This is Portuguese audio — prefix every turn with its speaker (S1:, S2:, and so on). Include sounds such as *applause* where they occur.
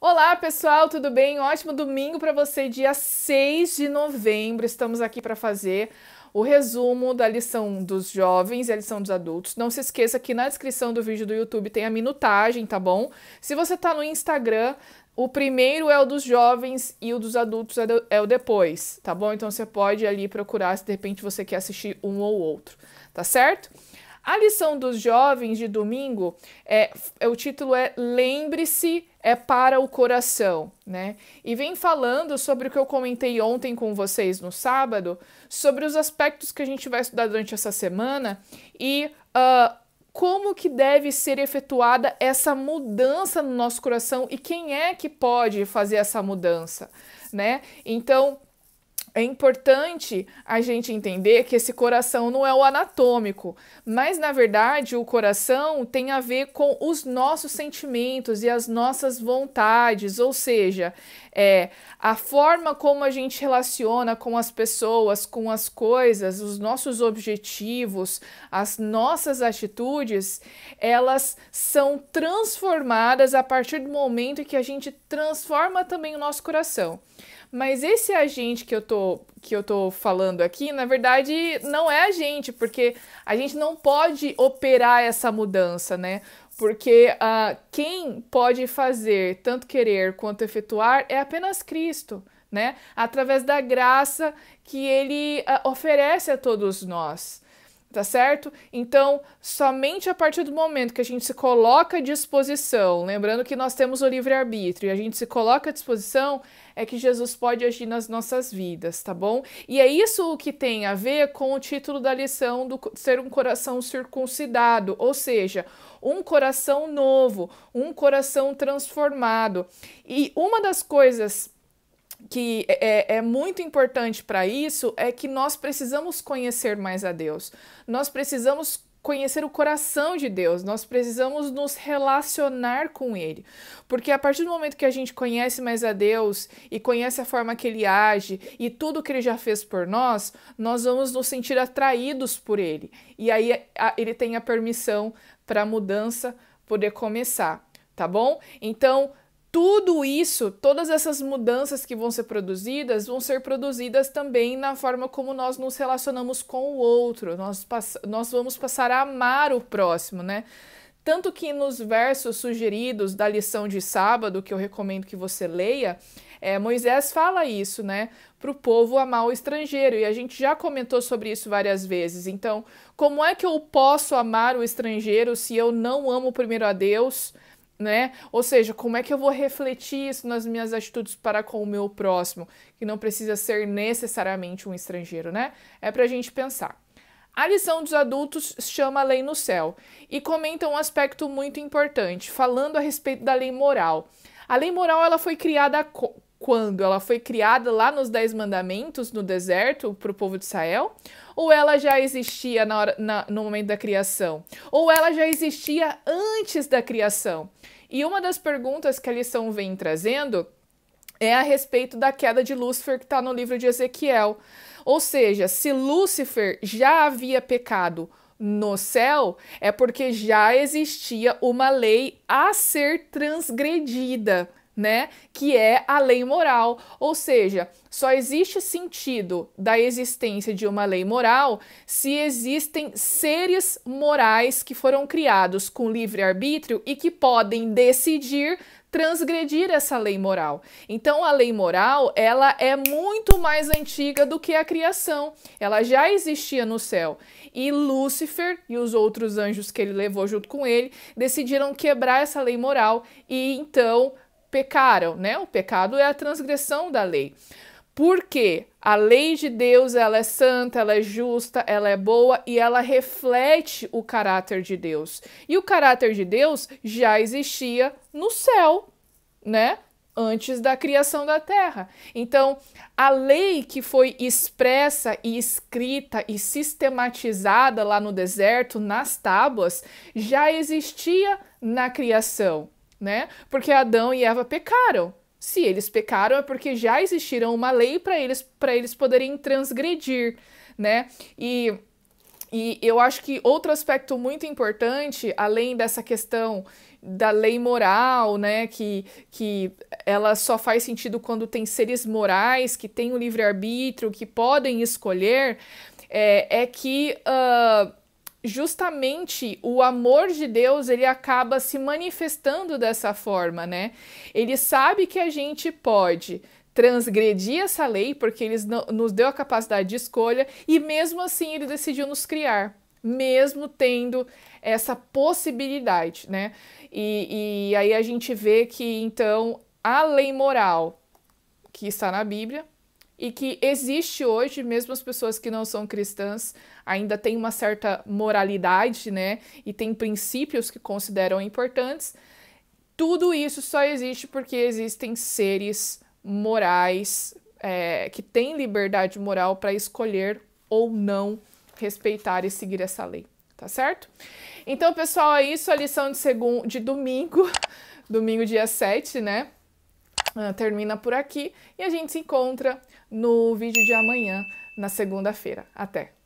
S1: Olá, pessoal, tudo bem? Ótimo domingo para você, dia 6 de novembro. Estamos aqui para fazer o resumo da lição dos jovens e a lição dos adultos. Não se esqueça que na descrição do vídeo do YouTube tem a minutagem, tá bom? Se você tá no Instagram, o primeiro é o dos jovens e o dos adultos é, é o depois, tá bom? Então você pode ali procurar se de repente você quer assistir um ou outro, tá certo? A lição dos jovens de domingo, é, é, o título é Lembre-se é para o coração, né? E vem falando sobre o que eu comentei ontem com vocês no sábado, sobre os aspectos que a gente vai estudar durante essa semana e uh, como que deve ser efetuada essa mudança no nosso coração e quem é que pode fazer essa mudança, né? Então, é importante a gente entender que esse coração não é o anatômico, mas na verdade o coração tem a ver com os nossos sentimentos e as nossas vontades, ou seja, é a forma como a gente relaciona com as pessoas, com as coisas, os nossos objetivos, as nossas atitudes, elas são transformadas a partir do momento em que a gente transforma também o nosso coração. Mas esse agente que eu tô que eu tô falando aqui, na verdade, não é a gente, porque a gente não pode operar essa mudança, né? Porque uh, quem pode fazer tanto querer quanto efetuar é apenas Cristo, né? Através da graça que ele uh, oferece a todos nós tá certo? Então, somente a partir do momento que a gente se coloca à disposição, lembrando que nós temos o livre-arbítrio, e a gente se coloca à disposição, é que Jesus pode agir nas nossas vidas, tá bom? E é isso que tem a ver com o título da lição do ser um coração circuncidado, ou seja, um coração novo, um coração transformado. E uma das coisas que é, é, é muito importante para isso é que nós precisamos conhecer mais a Deus. Nós precisamos conhecer o coração de Deus, nós precisamos nos relacionar com Ele. Porque a partir do momento que a gente conhece mais a Deus e conhece a forma que Ele age e tudo que Ele já fez por nós, nós vamos nos sentir atraídos por Ele. E aí a, Ele tem a permissão para a mudança poder começar, tá bom? Então, tudo isso, todas essas mudanças que vão ser produzidas, vão ser produzidas também na forma como nós nos relacionamos com o outro. Nós, nós vamos passar a amar o próximo, né? Tanto que nos versos sugeridos da lição de sábado, que eu recomendo que você leia, é, Moisés fala isso, né? Para o povo amar o estrangeiro. E a gente já comentou sobre isso várias vezes. Então, como é que eu posso amar o estrangeiro se eu não amo primeiro a Deus? né? Ou seja, como é que eu vou refletir isso nas minhas atitudes para com o meu próximo, que não precisa ser necessariamente um estrangeiro, né? É para a gente pensar. A lição dos adultos chama a lei no céu e comenta um aspecto muito importante, falando a respeito da lei moral. A lei moral ela foi criada quando? Ela foi criada lá nos Dez Mandamentos, no deserto, para o povo de Israel? Ou ela já existia na hora, na, no momento da criação? Ou ela já existia antes da criação? E uma das perguntas que a lição vem trazendo é a respeito da queda de Lúcifer que está no livro de Ezequiel. Ou seja, se Lúcifer já havia pecado no céu, é porque já existia uma lei a ser transgredida né? Que é a lei moral. Ou seja, só existe sentido da existência de uma lei moral se existem seres morais que foram criados com livre arbítrio e que podem decidir transgredir essa lei moral. Então a lei moral, ela é muito mais antiga do que a criação. Ela já existia no céu. E Lúcifer e os outros anjos que ele levou junto com ele decidiram quebrar essa lei moral e então pecaram, né? O pecado é a transgressão da lei. Porque a lei de Deus, ela é santa, ela é justa, ela é boa e ela reflete o caráter de Deus. E o caráter de Deus já existia no céu, né? Antes da criação da terra. Então, a lei que foi expressa e escrita e sistematizada lá no deserto, nas tábuas, já existia na criação né? Porque Adão e Eva pecaram. Se eles pecaram é porque já existiram uma lei para eles para eles poderem transgredir, né? E e eu acho que outro aspecto muito importante, além dessa questão da lei moral, né, que, que ela só faz sentido quando tem seres morais que têm o livre-arbítrio, que podem escolher, é, é que uh, justamente o amor de Deus ele acaba se manifestando dessa forma, né? Ele sabe que a gente pode transgredir essa lei porque ele nos deu a capacidade de escolha e mesmo assim ele decidiu nos criar, mesmo tendo essa possibilidade, né? E, e aí a gente vê que então a lei moral que está na Bíblia e que existe hoje, mesmo as pessoas que não são cristãs ainda têm uma certa moralidade, né? E tem princípios que consideram importantes. Tudo isso só existe porque existem seres morais é, que têm liberdade moral para escolher ou não respeitar e seguir essa lei, tá certo? Então, pessoal, é isso a lição de, segundo, de domingo, *laughs* domingo dia 7, né? Ah, termina por aqui e a gente se encontra no vídeo de amanhã, na segunda-feira. Até!